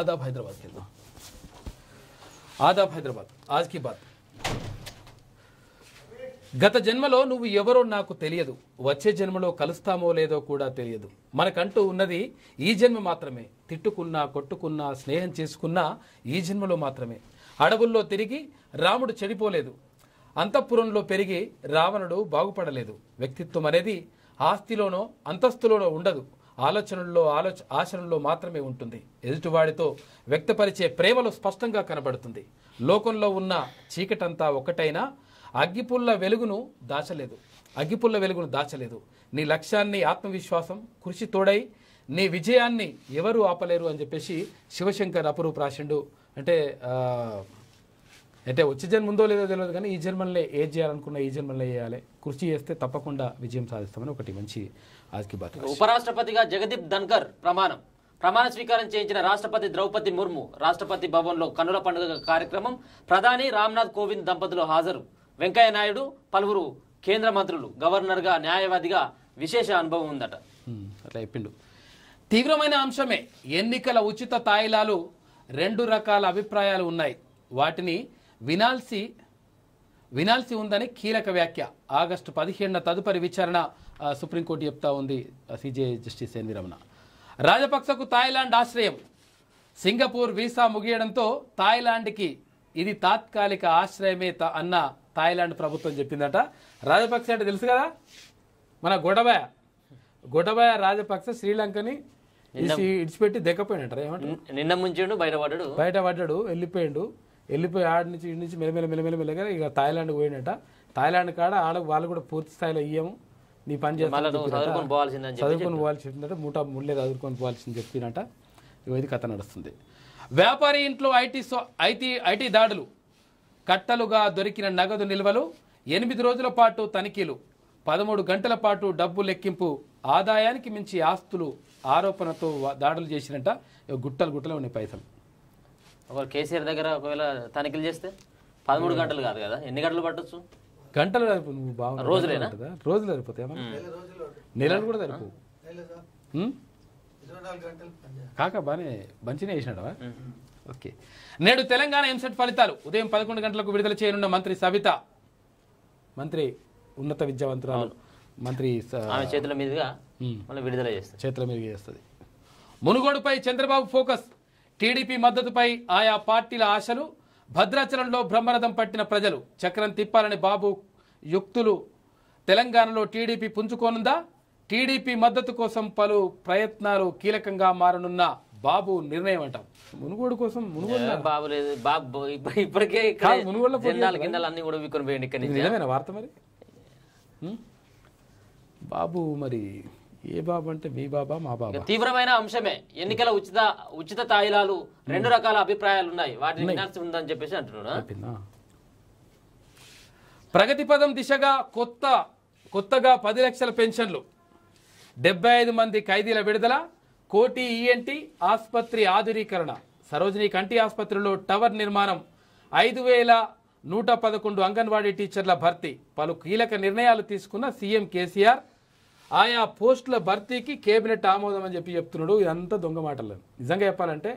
आदाब हैदराबाद खेलना ఆదాబ్ హైదరాబాద్ ఆజ్కి బాత్ గత జన్మలో నువ్వు ఎవరో నాకు తెలియదు వచ్చే జన్మలో కలుస్తామో లేదో కూడా తెలియదు మనకంటూ ఉన్నది ఈ జన్మ మాత్రమే తిట్టుకున్నా కొట్టుకున్నా స్నేహం చేసుకున్నా ఈ జన్మలో మాత్రమే అడవుల్లో తిరిగి రాముడు చెడిపోలేదు అంతఃపురంలో పెరిగి రావణుడు బాగుపడలేదు వ్యక్తిత్వం అనేది ఆస్తిలోనో అంతస్తులోనో ఉండదు ఆలోచనల్లో ఆలోచ ఆచరణలో మాత్రమే ఉంటుంది ఎదుటివాడితో వ్యక్తపరిచే ప్రేమలో స్పష్టంగా కనబడుతుంది లోకంలో ఉన్న చీకటంతా ఒకటైనా అగ్గిపుల్ల వెలుగును దాచలేదు అగ్గిపుల్ల వెలుగును దాచలేదు నీ లక్ష్యాన్ని ఆత్మవిశ్వాసం కృషి తోడై నీ విజయాన్ని ఎవరు ఆపలేరు అని చెప్పేసి శివశంకర్ అపురూప్ రాసిండు అంటే అంటే వచ్చే జన్మ ఉందో లేదో తెలియదు కానీ ఈ జన్మల్లో ఏం చేయాలనుకున్నా ఈ జన్మలే చేయాలి కృషి చేస్తే తప్పకుండా విజయం సాధిస్తామని ఒకటి మంచి ఆజ్కి బాత్ ఉపరాష్ట్రపతిగా జగదీప్ ధన్కర్ ప్రమాణం ప్రమాణ స్వీకారం చేయించిన రాష్ట్రపతి ద్రౌపది ముర్ము రాష్ట్రపతి భవన్లో కనుల పండుగ కార్యక్రమం ప్రధాని రామ్నాథ్ కోవింద్ దంపతులు హాజరు వెంకయ్య నాయుడు పలువురు కేంద్ర మంత్రులు గవర్నర్గా న్యాయవాదిగా విశేష అనుభవం ఉందట అట్లా చెప్పిండు తీవ్రమైన అంశమే ఎన్నికల ఉచిత తాయిలాలు రెండు రకాల అభిప్రాయాలు ఉన్నాయి వాటిని వినాల్సి వినాల్సి ఉందని కీలక వ్యాఖ్య ఆగస్టు పదిహేడున తదుపరి విచారణ సుప్రీంకోర్టు చెప్తా ఉంది సిజే జస్టిస్ ఎన్వి రమణ రాజపక్సకు థాయిలాండ్ ఆశ్రయం సింగపూర్ వీసా ముగియడంతో థాయిలాండ్కి ఇది తాత్కాలిక ఆశ్రయమే అన్న థాయిలాండ్ ప్రభుత్వం చెప్పిందట రాజపక్స అంటే తెలుసు కదా మన గొడబయ గొడబయ రాజపక్స శ్రీలంకని ఇడిచిపెట్టి దెక్కపోయినట్టు నిన్న ముంచాడు బయట పడ్డాడు బయట పడ్డాడు వెళ్ళిపోయాడు వెళ్ళిపోయి ఆడి నుంచి ఇడి నుంచి మెల్లమెల్ల మెలమెల మెలగా ఇక థాయిలాండ్ పోయినట థాయిలాండ్ కాడ ఆడ వాళ్ళు కూడా పూర్తి స్థాయిలో ఇయ్యము నీ పని చేస్తా చదువుకొని పోవాల్సి చెప్పిందట మూట ముళ్ళే చదువుకొని పోవాల్సింది చెప్పినట ఇది కథ నడుస్తుంది వ్యాపారి ఇంట్లో ఐటీ సో ఐటీ ఐటీ దాడులు కట్టలుగా దొరికిన నగదు నిల్వలు ఎనిమిది రోజుల పాటు తనిఖీలు పదమూడు గంటల పాటు డబ్బు లెక్కింపు ఆదాయానికి మించి ఆస్తులు ఆరోపణతో దాడులు చేసినట్ట గుట్టలు గుట్టలు ఉన్నాయి పైసలు ఒక కేసీఆర్ దగ్గర ఒకవేళ తనిఖీలు చేస్తే పదమూడు hmm. గంటలు కాదు కదా ఎన్ని గంటలు పట్టచ్చు గంటలు సరిపోతుంది బాగా రోజులేనా రోజులు సరిపోతాయి hmm. నెలలు కూడా సరిపోవు hmm. కాక బానే మంచినే వేసినాడవా ఓకే నేడు తెలంగాణ ఎంసెట్ ఫలితాలు ఉదయం పదకొండు గంటలకు విడుదల చేయనున్న మంత్రి సవిత మంత్రి ఉన్నత విద్యావంతురాలు మంత్రి చేతుల మీదుగా విడుదల చేస్తారు చేతుల మీదుగా చేస్తుంది మునుగోడుపై చంద్రబాబు ఫోకస్ టీడీపీ మద్దతుపై ఆయా పార్టీల ఆశలు భద్రాచలంలో బ్రహ్మరథం పట్టిన ప్రజలు చక్రం తిప్పాలని బాబు యుక్తులు తెలంగాణలో టీడీపీ పుంజుకోనుందా టీడీపీ మద్దతు కోసం పలు ప్రయత్నాలు కీలకంగా మారనున్న బాబు నిర్ణయం అంటాం మునుగోడు కోసం మునుగోడు బాబు లేదు బాబు ఇప్పటికే మునుగోడు జెండాలు అన్ని కూడా వికొని పోయండి ఇక్కడ నిజమైన వార్త మరి బాబు మరి ఏ బాబు అంటే మీ బాబా మా బాబా తీవ్రమైన అంశమే ఎన్నికల ఉచిత ఉచిత తాయిలాలు రెండు రకాల అభిప్రాయాలు ఉన్నాయి వాటిని ఉందని చెప్పేసి అంటున్నా ప్రగతి పదం దిశగా కొత్త కొత్తగా పది లక్షల పెన్షన్లు డెబ్బై ఐదు మంది ఖైదీల విడుదల కోటి ఈఎన్టి ఆసుపత్రి ఆధునీకరణ సరోజిని కంటి ఆసుపత్రిలో టవర్ నిర్మాణం ఐదు వేల నూట పదకొండు అంగన్వాడీ టీచర్ల భర్తీ పలు కీలక నిర్ణయాలు తీసుకున్న సీఎం కేసీఆర్ ఆయా పోస్టుల భర్తీకి కేబినెట్ ఆమోదం అని చెప్పి చెప్తున్నాడు ఇదంతా దొంగ మాటలు నిజంగా చెప్పాలంటే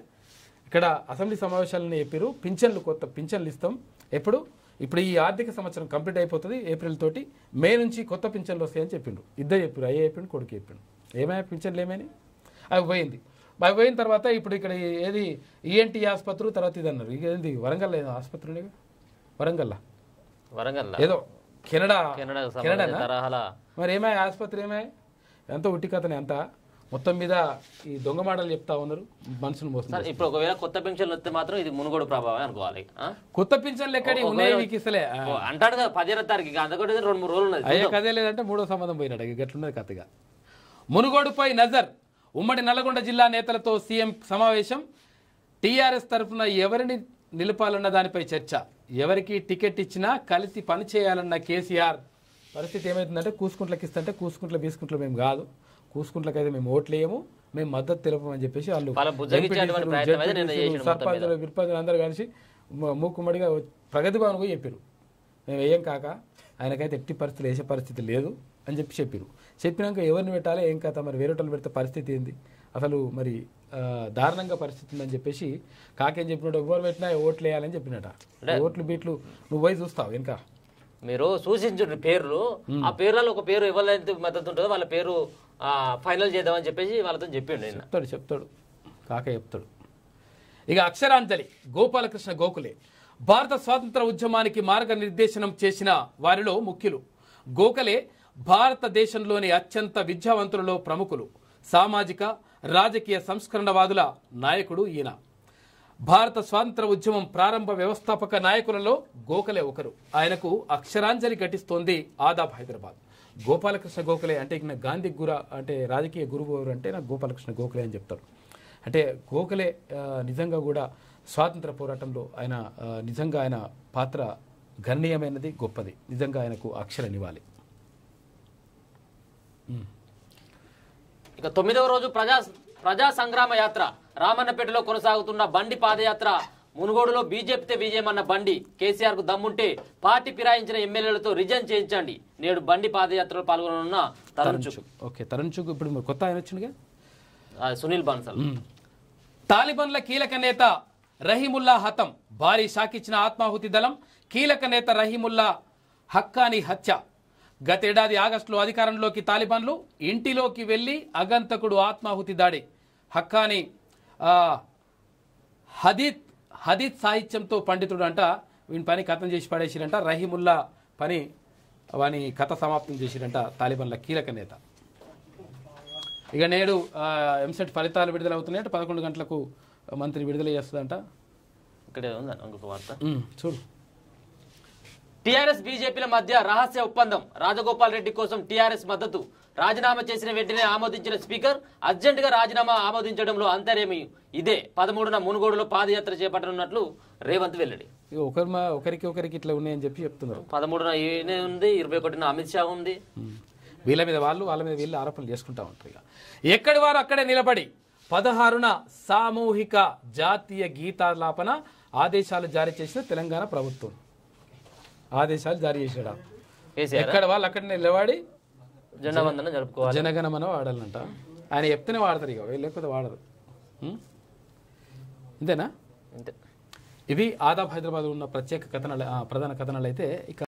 ఇక్కడ అసెంబ్లీ సమావేశాలను చెప్పారు పింఛన్లు కొత్త పింఛన్లు ఇస్తాం ఎప్పుడు ఇప్పుడు ఈ ఆర్థిక సంవత్సరం కంప్లీట్ అయిపోతుంది ఏప్రిల్ తోటి మే నుంచి కొత్త పింఛన్లు వస్తాయని చెప్పిండు ఇద్దరు చెప్పారు అయ్యే చెప్పిండు కొడుకు చెప్పిండు ఏమైనా పింఛన్లు ఏమైనా అవి పోయింది అవి పోయిన తర్వాత ఇప్పుడు ఇక్కడ ఏది ఈఎన్టీ e ఆసుపత్రి తర్వాత ఇది అన్నారు ఇక ఏంది వరంగల్ ఏదో ఆసుపత్రి వరంగల్లా వరంగల్ ఏదో కెనడా కెనడా కెనడా మరి ఏమై ఆసుపత్రి ఏమై ఎంత ఉట్టి కథను ఎంత మొత్తం మీద ఈ దొంగ మాటలు చెప్తా ఉన్నారు మనుషులు మోసం ఇప్పుడు ఒకవేళ కొత్త పెన్షన్లు వస్తే మాత్రం ఇది మునుగోడు ప్రభావం అనుకోవాలి కొత్త పెన్షన్లు ఎక్కడ ఉన్నాయి మీకు ఇస్తలే అంటాడు కదా పదిహేను తారీఖు అందుకోటి రెండు మూడు రోజులు అయ్యే కదే లేదంటే మూడో సంబంధం పోయినాడు గట్లున్నది కథగా మునుగోడుపై నజర్ ఉమ్మడి నల్గొండ జిల్లా నేతలతో సీఎం సమావేశం టీఆర్ఎస్ తరఫున ఎవరిని నిలపాలన్న దానిపై చర్చ ఎవరికి టికెట్ ఇచ్చినా కలిసి పని చేయాలన్న కేసీఆర్ పరిస్థితి ఏమవుతుందంటే కూసుకుంట్లకి ఇస్తంటే కూసుకుంట్ల బీసుకుంట్లు మేము కాదు అయితే మేము ఓట్లేయము మేము మద్దతు తెలుపమని చెప్పేసి వాళ్ళు సర్పంచులు విర్పంచులు కలిసి మూకుమ్మడిగా ప్రగతి భవన్ కూడా చెప్పారు మేము వేయం కాక ఆయనకైతే ఎట్టి పరిస్థితులు వేసే పరిస్థితి లేదు అని చెప్పి చెప్పారు చెప్పినాక ఎవరిని పెట్టాలి ఏం కథ మరి వేరే వాళ్ళు పెడితే పరిస్థితి ఏంది అసలు మరి దారుణంగా పరిస్థితి ఉందని చెప్పేసి కాకేం చెప్పినట్టు ఎవరు పెట్టినా ఓట్లు వేయాలని చెప్పినట ఓట్లు బీట్లు నువ్వు పోయి చూస్తావు ఇంకా మీరు సూచించండి పేర్లు ఆ పేర్లలో ఒక పేరు ఎవరైతే మద్దతు ఉంటుందో వాళ్ళ పేరు ఫైనల్ చేద్దామని చెప్పేసి వాళ్ళతో చెప్పిండు చెప్తాడు చెప్తాడు కాక చెప్తాడు ఇక అక్షరాంజలి గోపాలకృష్ణ గోకులే భారత స్వాతంత్ర ఉద్యమానికి మార్గనిర్దేశనం చేసిన వారిలో ముఖ్యులు గోకలే భారతదేశంలోని అత్యంత విద్యావంతులలో ప్రముఖులు సామాజిక రాజకీయ సంస్కరణవాదుల నాయకుడు ఈయన భారత స్వాతంత్ర ఉద్యమం ప్రారంభ వ్యవస్థాపక నాయకులలో గోఖలే ఒకరు ఆయనకు అక్షరాంజలి ఘటిస్తోంది ఆదాబ్ హైదరాబాద్ గోపాలకృష్ణ గోఖలే అంటే ఇక గాంధీ గుర అంటే రాజకీయ గురువు ఎవరు అంటే నాకు గోపాలకృష్ణ గోఖలే అని చెప్తారు అంటే గోఖలే నిజంగా కూడా స్వాతంత్ర పోరాటంలో ఆయన నిజంగా ఆయన పాత్ర గణనీయమైనది గొప్పది నిజంగా ఆయనకు అక్షర నివాలి ఇక తొమ్మిదవ రోజు ప్రజా ప్రజా సంగ్రామ యాత్ర రామన్నపేటలో కొనసాగుతున్న బండి పాదయాత్ర మునుగోడులో బీజేపీతో విజయమన్న బండి కేసీఆర్ కు దమ్ముంటే పార్టీ ఫిరాయించిన ఎమ్మెల్యేలతో రిజైన్ చేయించండి నేడు బండి పాదయాత్రలో పాల్గొననున్న తరుణ్ ఓకే ఇప్పుడు కొత్త ఆయన సునీల్ బన్సల్ తాలిబన్ల కీలక నేత రహీముల్లా హతం భారీ షాకిచ్చిన ఆత్మాహుతి దళం కీలక నేత రహీముల్లా హక్కాని హత్య గతేడాది ఆగస్టులో అధికారంలోకి తాలిబాన్లు ఇంటిలోకి వెళ్ళి అగంతకుడు ఆత్మాహుతి దాడి హక్కాని హదీత్ హదీత్ సాహిత్యంతో పండితుడు అంట వీని పని కథం చేసి పడేసిరంట రహీముల్లా పని వాని కథ సమాప్తం చేసిరంట తాలిబాన్ల కీలక నేత ఇక నేడు ఎంసెట్ ఫలితాలు విడుదల అంటే పదకొండు గంటలకు మంత్రి విడుదల చేస్తుందంట ఇక్కడ ఉందా ఇంకొక వార్త చూడు టీఆర్ఎస్ బీజేపీల మధ్య రహస్య ఒప్పందం రాజగోపాల్ రెడ్డి కోసం టీఆర్ఎస్ మద్దతు రాజీనామా చేసిన వెంటనే ఆమోదించిన స్పీకర్ అర్జెంటుగా రాజీనామా ఆమోదించడంలో అంతర్యమి ఇదే పదమూడున మునుగోడులో పాదయాత్ర చేపట్టనున్నట్లు రేవంత్ వెల్లడి ఒకరి ఒకరికి ఒకరికి ఇట్లా ఉన్నాయని చెప్పి చెప్తున్నారు పదమూడున ఏనే ఉంది ఇరవై ఒకటిన అమిత్ షా ఉంది వీళ్ళ మీద వాళ్ళు వాళ్ళ మీద వీళ్ళు ఆరోపణలు చేసుకుంటా ఉంటారు ఇక ఎక్కడి వారు అక్కడే నిలబడి పదహారున సామూహిక జాతీయ గీతాలాపన ఆదేశాలు జారీ చేసిన తెలంగాణ ప్రభుత్వం ఆదేశాలు జారీ చేశాడు ఎక్కడ వాళ్ళు అక్కడ నిలబడి జనగణమన జరుపుకోవాలి జనగణమన వాడాలంట ఆయన చెప్తేనే వాడతారు ఇక లేకపోతే వాడరు అంతేనా అంతే ఆదాబ్ హైదరాబాద్ ఉన్న ప్రత్యేక కథనాలు ప్రధాన కథనాలు అయితే ఇక